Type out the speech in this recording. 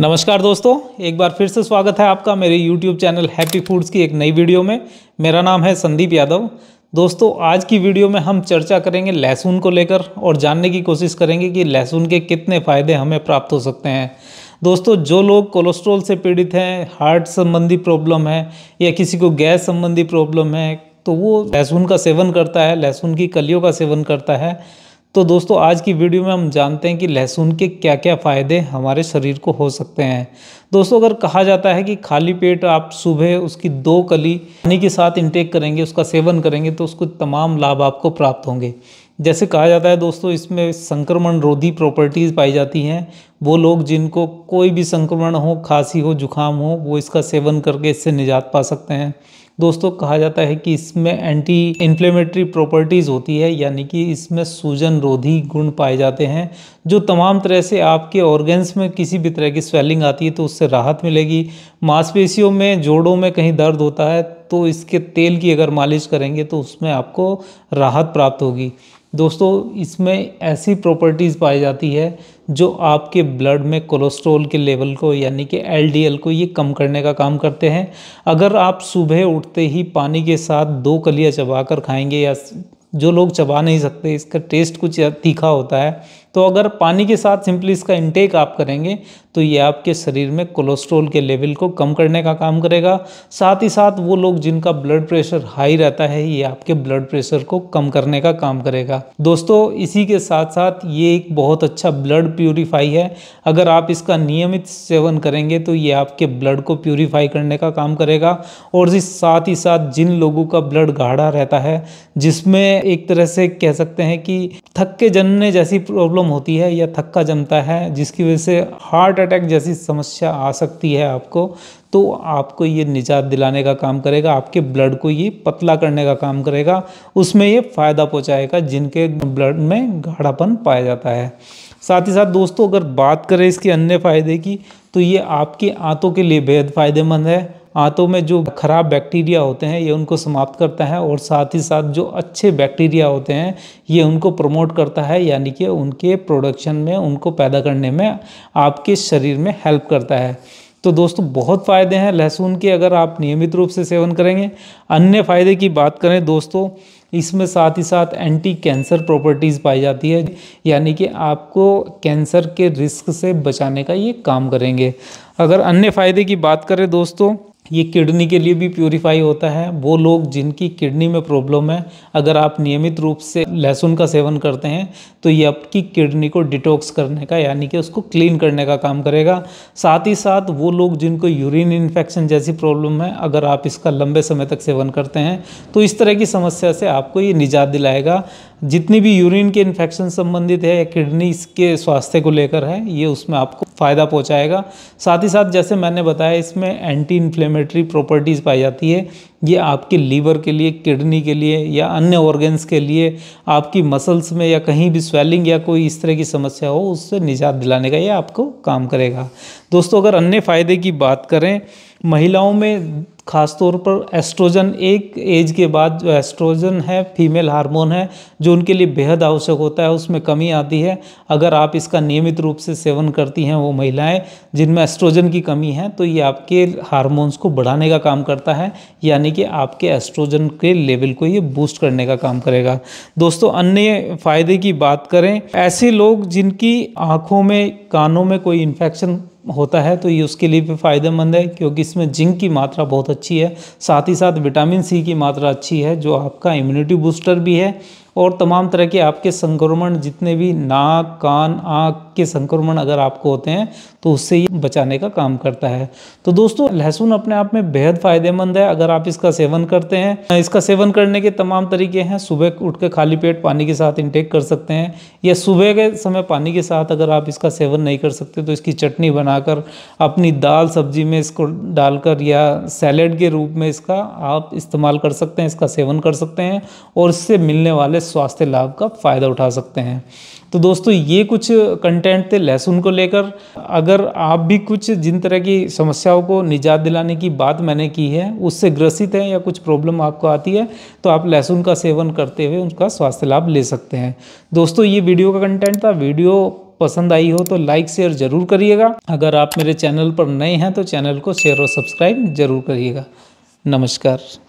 नमस्कार दोस्तों एक बार फिर से स्वागत है आपका मेरे YouTube चैनल हैप्पी फूड्स की एक नई वीडियो में मेरा नाम है संदीप यादव दोस्तों आज की वीडियो में हम चर्चा करेंगे लहसुन को लेकर और जानने की कोशिश करेंगे कि लहसुन के कितने फ़ायदे हमें प्राप्त हो सकते हैं दोस्तों जो लोग कोलेस्ट्रोल से पीड़ित हैं हार्ट संबंधी प्रॉब्लम है या किसी को गैस संबंधी प्रॉब्लम है तो वो लहसुन का सेवन करता है लहसुन की कलियों का सेवन करता है तो दोस्तों आज की वीडियो में हम जानते हैं कि लहसुन के क्या क्या फ़ायदे हमारे शरीर को हो सकते हैं दोस्तों अगर कहा जाता है कि खाली पेट आप सुबह उसकी दो कली पानी के साथ इंटेक करेंगे उसका सेवन करेंगे तो उसको तमाम लाभ आपको प्राप्त होंगे जैसे कहा जाता है दोस्तों इसमें संक्रमण रोधी प्रॉपर्टीज़ पाई जाती हैं वो लोग जिनको कोई भी संक्रमण हो खांसी हो जुकाम हो वो इसका सेवन करके इससे निजात पा सकते हैं दोस्तों कहा जाता है कि इसमें एंटी इन्फ्लेमेटरी प्रॉपर्टीज़ होती है यानी कि इसमें सूजन रोधी गुण पाए जाते हैं जो तमाम तरह से आपके ऑर्गेन्स में किसी भी तरह की स्वेलिंग आती है तो उससे राहत मिलेगी मांसपेशियों में जोड़ों में कहीं दर्द होता है तो इसके तेल की अगर मालिश करेंगे तो उसमें आपको राहत प्राप्त होगी दोस्तों इसमें ऐसी प्रॉपर्टीज़ पाई जाती है जो आपके ब्लड में कोलेस्ट्रॉल के लेवल को यानी कि एलडीएल को ये कम करने का काम करते हैं अगर आप सुबह उठते ही पानी के साथ दो कलियाँ चबा कर खाएँगे या जो लोग चबा नहीं सकते इसका टेस्ट कुछ तीखा होता है तो अगर पानी के साथ सिंपली इसका इंटेक आप करेंगे तो ये आपके शरीर में कोलेस्ट्रॉल के लेवल को कम करने का काम करेगा साथ ही साथ वो लोग जिनका ब्लड प्रेशर हाई रहता है ये आपके ब्लड प्रेशर को कम करने का काम करेगा दोस्तों इसी के साथ साथ ये एक बहुत अच्छा ब्लड प्योरीफाई है अगर आप इसका नियमित सेवन करेंगे तो ये आपके ब्लड को प्योरीफाई करने का काम करेगा और जिस साथ ही साथ जिन लोगों का ब्लड गाढ़ा रहता है जिसमें एक तरह से कह सकते हैं कि थक के जन्मने जैसी प्रॉब्लम प्रॉब्लम होती है या थक्का जमता है जिसकी वजह से हार्ट अटैक जैसी समस्या आ सकती है आपको तो आपको ये निजात दिलाने का काम करेगा आपके ब्लड को ये पतला करने का काम करेगा उसमें ये फ़ायदा पहुंचाएगा जिनके ब्लड में गाढ़ापन पाया जाता है साथ ही साथ दोस्तों अगर बात करें इसके अन्य फ़ायदे की तो ये आपकी आंतों के लिए बेहद फ़ायदेमंद है आंतों में जो खराब बैक्टीरिया होते हैं ये उनको समाप्त करता है और साथ ही साथ जो अच्छे बैक्टीरिया होते हैं ये उनको प्रमोट करता है यानी कि उनके प्रोडक्शन में उनको पैदा करने में आपके शरीर में हेल्प करता है तो दोस्तों बहुत फ़ायदे हैं लहसुन के अगर आप नियमित रूप से सेवन करेंगे अन्य फ़ायदे की बात करें दोस्तों इसमें साथ ही साथ एंटी कैंसर प्रॉपर्टीज़ पाई जाती है यानी कि आपको कैंसर के रिस्क से बचाने का ये काम करेंगे अगर अन्य फ़ायदे की बात करें दोस्तों ये किडनी के लिए भी प्योरीफाई होता है वो लोग जिनकी किडनी में प्रॉब्लम है अगर आप नियमित रूप से लहसुन का सेवन करते हैं तो ये आपकी किडनी को डिटॉक्स करने का यानी कि उसको क्लीन करने का काम करेगा साथ ही साथ वो लोग जिनको यूरिन इन्फेक्शन जैसी प्रॉब्लम है अगर आप इसका लंबे समय तक सेवन करते हैं तो इस तरह की समस्या से आपको ये निजात दिलाएगा जितनी भी यूरिन के इन्फेक्शन संबंधित है या किडनी के स्वास्थ्य को लेकर है ये उसमें आपको फ़ायदा पहुंचाएगा साथ ही साथ जैसे मैंने बताया इसमें एंटी इन्फ्लेमेटरी प्रॉपर्टीज़ पाई जाती है ये आपके लीवर के लिए किडनी के लिए या अन्य ऑर्गन्स के लिए आपकी मसल्स में या कहीं भी स्वेलिंग या कोई इस तरह की समस्या हो उससे निजात दिलाने का ये आपको काम करेगा दोस्तों अगर अन्य फ़ायदे की बात करें महिलाओं में खासतौर पर एस्ट्रोजन एक एज के बाद जो एस्ट्रोजन है फीमेल हार्मोन है जो उनके लिए बेहद आवश्यक होता है उसमें कमी आती है अगर आप इसका नियमित रूप से सेवन करती हैं वो महिलाएं जिनमें एस्ट्रोजन की कमी है तो ये आपके हार्मोन्स को बढ़ाने का काम करता है यानी कि आपके एस्ट्रोजन के लेवल को ये बूस्ट करने का काम करेगा दोस्तों अन्य फ़ायदे की बात करें ऐसे लोग जिनकी आँखों में कानों में कोई इन्फेक्शन होता है तो ये उसके लिए भी फ़ायदेमंद है क्योंकि इसमें जिंक की मात्रा बहुत अच्छी है साथ ही साथ विटामिन सी की मात्रा अच्छी है जो आपका इम्यूनिटी बूस्टर भी है और तमाम तरह के आपके संक्रमण जितने भी नाक कान आँख के संक्रमण अगर आपको होते हैं तो उससे ये बचाने का काम करता है तो दोस्तों लहसुन अपने आप में बेहद फ़ायदेमंद है अगर आप इसका सेवन करते हैं इसका सेवन करने के तमाम तरीके हैं सुबह उठ के खाली पेट पानी के साथ इंटेक कर सकते हैं या सुबह के समय पानी के साथ अगर आप इसका सेवन नहीं कर सकते तो इसकी चटनी बनाकर अपनी दाल सब्जी में इसको डालकर या सैलेड के रूप में इसका आप इस्तेमाल कर सकते हैं इसका सेवन कर सकते हैं और इससे मिलने वाले स्वास्थ्य लाभ का फ़ायदा उठा सकते हैं तो दोस्तों ये कुछ कंटेंट थे लहसुन को लेकर अगर आप भी कुछ जिन तरह की समस्याओं को निजात दिलाने की बात मैंने की है उससे ग्रसित हैं या कुछ प्रॉब्लम आपको आती है तो आप लहसुन का सेवन करते हुए उनका स्वास्थ्य लाभ ले सकते हैं दोस्तों ये वीडियो का कंटेंट था वीडियो पसंद आई हो तो लाइक शेयर ज़रूर करिएगा अगर आप मेरे चैनल पर नए हैं तो चैनल को शेयर और सब्सक्राइब जरूर करिएगा नमस्कार